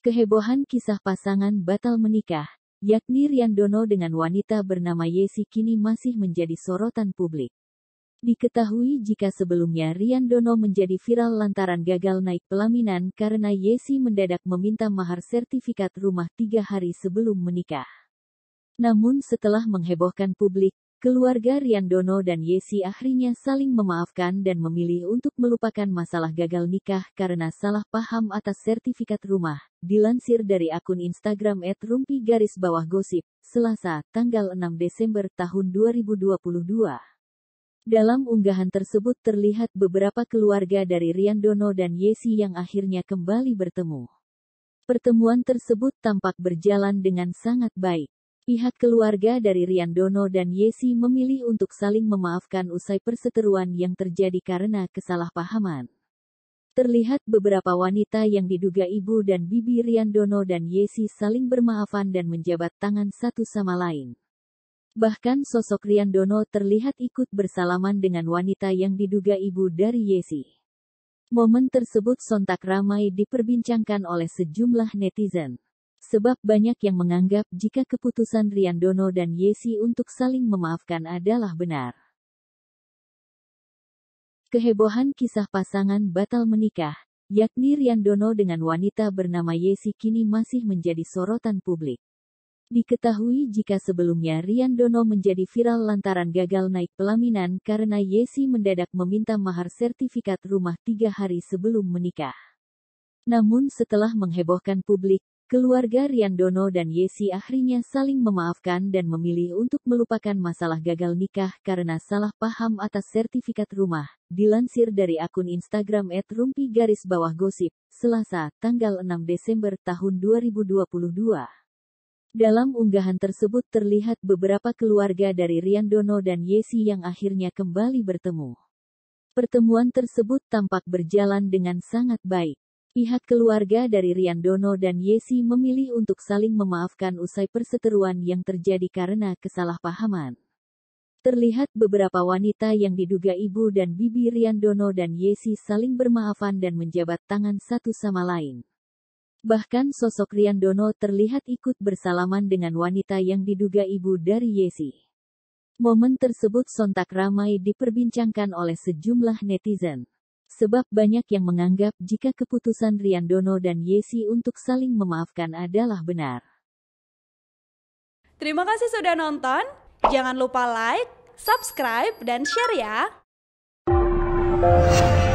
Kehebohan kisah pasangan batal menikah, yakni Rian Dono dengan wanita bernama Yesi kini masih menjadi sorotan publik. Diketahui jika sebelumnya Rian Dono menjadi viral lantaran gagal naik pelaminan karena Yesi mendadak meminta mahar sertifikat rumah tiga hari sebelum menikah. Namun setelah menghebohkan publik, Keluarga Rian Dono dan Yesi akhirnya saling memaafkan dan memilih untuk melupakan masalah gagal nikah karena salah paham atas sertifikat rumah. Dilansir dari akun Instagram @rumpi garis bawah gosip, Selasa, tanggal 6 Desember tahun 2022. Dalam unggahan tersebut terlihat beberapa keluarga dari Rian Dono dan Yesi yang akhirnya kembali bertemu. Pertemuan tersebut tampak berjalan dengan sangat baik. Pihak keluarga dari Rian Dono dan Yesi memilih untuk saling memaafkan usai perseteruan yang terjadi karena kesalahpahaman. Terlihat beberapa wanita yang diduga ibu dan bibi Rian Dono dan Yesi saling bermaafan dan menjabat tangan satu sama lain. Bahkan sosok Rian Dono terlihat ikut bersalaman dengan wanita yang diduga ibu dari Yesi. Momen tersebut sontak ramai diperbincangkan oleh sejumlah netizen. Sebab banyak yang menganggap jika keputusan Rian Dono dan Yesi untuk saling memaafkan adalah benar. Kehebohan kisah pasangan batal menikah, yakni Rian Dono dengan wanita bernama Yesi kini masih menjadi sorotan publik. Diketahui jika sebelumnya Rian Dono menjadi viral lantaran gagal naik pelaminan karena Yesi mendadak meminta mahar sertifikat rumah tiga hari sebelum menikah. Namun setelah menghebohkan publik, Keluarga Rian Dono dan Yesi akhirnya saling memaafkan dan memilih untuk melupakan masalah gagal nikah karena salah paham atas sertifikat rumah. Dilansir dari akun Instagram @rumpi garis bawah gosip, Selasa, tanggal 6 Desember tahun 2022. Dalam unggahan tersebut terlihat beberapa keluarga dari Rian Dono dan Yesi yang akhirnya kembali bertemu. Pertemuan tersebut tampak berjalan dengan sangat baik. Pihak keluarga dari Rian Dono dan Yesi memilih untuk saling memaafkan usai perseteruan yang terjadi karena kesalahpahaman. Terlihat beberapa wanita yang diduga ibu dan bibi Rian Dono dan Yesi saling bermaafan dan menjabat tangan satu sama lain. Bahkan sosok Rian Dono terlihat ikut bersalaman dengan wanita yang diduga ibu dari Yesi. Momen tersebut sontak ramai diperbincangkan oleh sejumlah netizen. Sebab banyak yang menganggap jika keputusan Rian Dono dan Yesi untuk saling memaafkan adalah benar. Terima kasih sudah nonton. Jangan lupa like, subscribe, dan share ya.